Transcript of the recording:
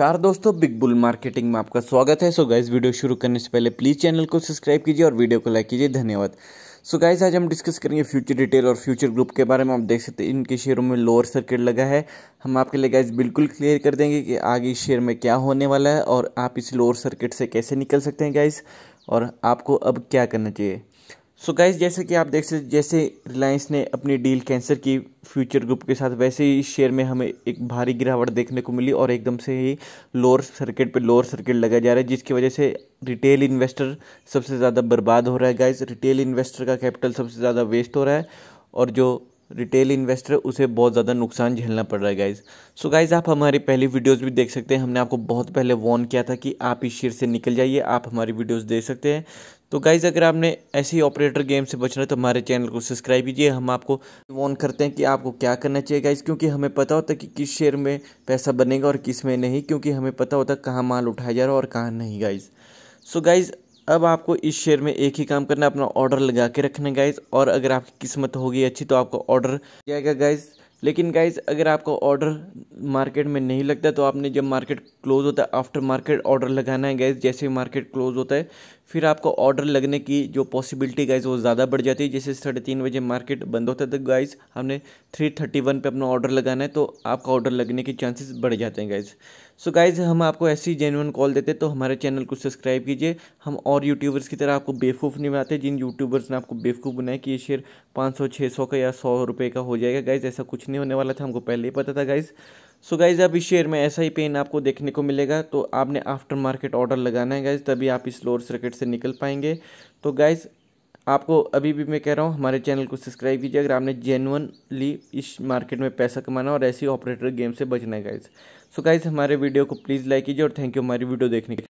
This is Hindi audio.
नमस्कार दोस्तों बिग बुल मार्केटिंग में आपका स्वागत है सो गाइज़ वीडियो शुरू करने से पहले प्लीज़ चैनल को सब्सक्राइब कीजिए और वीडियो को लाइक कीजिए धन्यवाद सो so गाइज आज हम डिस्कस करेंगे फ्यूचर डिटेल और फ्यूचर ग्रुप के बारे में आप देख सकते हैं इनके शेयरों में लोअर सर्किट लगा है हम आपके लिए गाइज़ बिल्कुल क्लियर कर देंगे कि आगे इस शेयर में क्या होने वाला है और आप इस लोअर सर्किट से कैसे निकल सकते हैं गाइज़ और आपको अब क्या करना चाहिए सो गाइज जैसे कि आप देख सकते जैसे रिलायंस ने अपनी डील कैंसर की फ्यूचर ग्रुप के साथ वैसे ही शेयर में हमें एक भारी गिरावट देखने को मिली और एकदम से ही लोअर सर्किट पे लोअर सर्किट लगाया जा रहा है जिसकी वजह से रिटेल इन्वेस्टर सबसे ज़्यादा बर्बाद हो रहा है गाइज रिटेल इन्वेस्टर का कैपिटल सबसे ज़्यादा वेस्ट हो रहा है और जो रिटेल इन्वेस्टर उसे बहुत ज़्यादा नुकसान झेलना पड़ रहा है गाइज़ सो गाइज़ आप हमारी पहली वीडियोज़ भी देख सकते हैं हमने आपको बहुत पहले वॉर्न किया था कि आप इस शेयर से निकल जाइए आप हमारी वीडियोज़ देख सकते हैं तो गाइज़ अगर आपने ऐसे ही ऑपरेटर गेम से बचना है तो हमारे चैनल को सब्सक्राइब कीजिए हम आपको वॉन करते हैं कि आपको क्या करना चाहिए गाइज़ क्योंकि हमें पता होता है कि किस शेयर में पैसा बनेगा और किस में नहीं क्योंकि हमें पता होता है कहाँ माल उठाया जा रहा है और कहाँ नहीं गाइज़ सो गाइज़ अब आपको इस शेयर में एक ही काम करना है अपना ऑर्डर लगा के रखना गाइज़ और अगर आपकी किस्मत होगी अच्छी तो आपको ऑर्डर जाएगा गाइज़ लेकिन गाइज अगर आपको ऑर्डर मार्केट में नहीं लगता तो आपने जब मार्केट क्लोज होता है आफ्टर मार्केट ऑर्डर लगाना है गाइज जैसे ही मार्केट क्लोज होता है फिर आपको ऑर्डर लगने की जो पॉसिबिलिटी गाइज वो ज़्यादा बढ़ जाती है जैसे साढ़े तीन बजे मार्केट बंद होता था गाइज तो हमने थ्री थर्टी वन पर अपना ऑर्डर लगाना है तो आपका ऑर्डर लगने के चांसेस बढ़ जाते हैं गाइज सो गाइज हम आपको ऐसी जेन्यून कॉल देते तो हमारे चैनल को सब्सक्राइब कीजिए हम और यूट्यूबर्स की तरह आपको बेवकूफ़ नहीं बनाते जिन यूट्यूबर्स ने आपको बेवकूफ़ बनाया कि ये शेयर पाँच सौ छः सौ का या सौ रुपये का हो जाएगा गाइज ऐसा कुछ नहीं होने वाला था हमको पहले ही पता था गाइज़ सो गाइज़ अब इस शेयर में ऐसा ही पेन आपको देखने को मिलेगा तो आपने आफ्टर मार्केट ऑर्डर लगाना है गाइज़ तभी आप इस लोअर सर्किट से निकल पाएंगे तो गाइज़ आपको अभी भी मैं कह रहा हूँ हमारे चैनल को सब्सक्राइब कीजिए अगर आपने जेनुअनली इस मार्केट में पैसा कमाना और ऐसी ऑपरेटर गेम से बचना है गाइज़ सो गाइज़ हमारे वीडियो को प्लीज़ लाइक कीजिए और थैंक यू हमारी वीडियो देखने के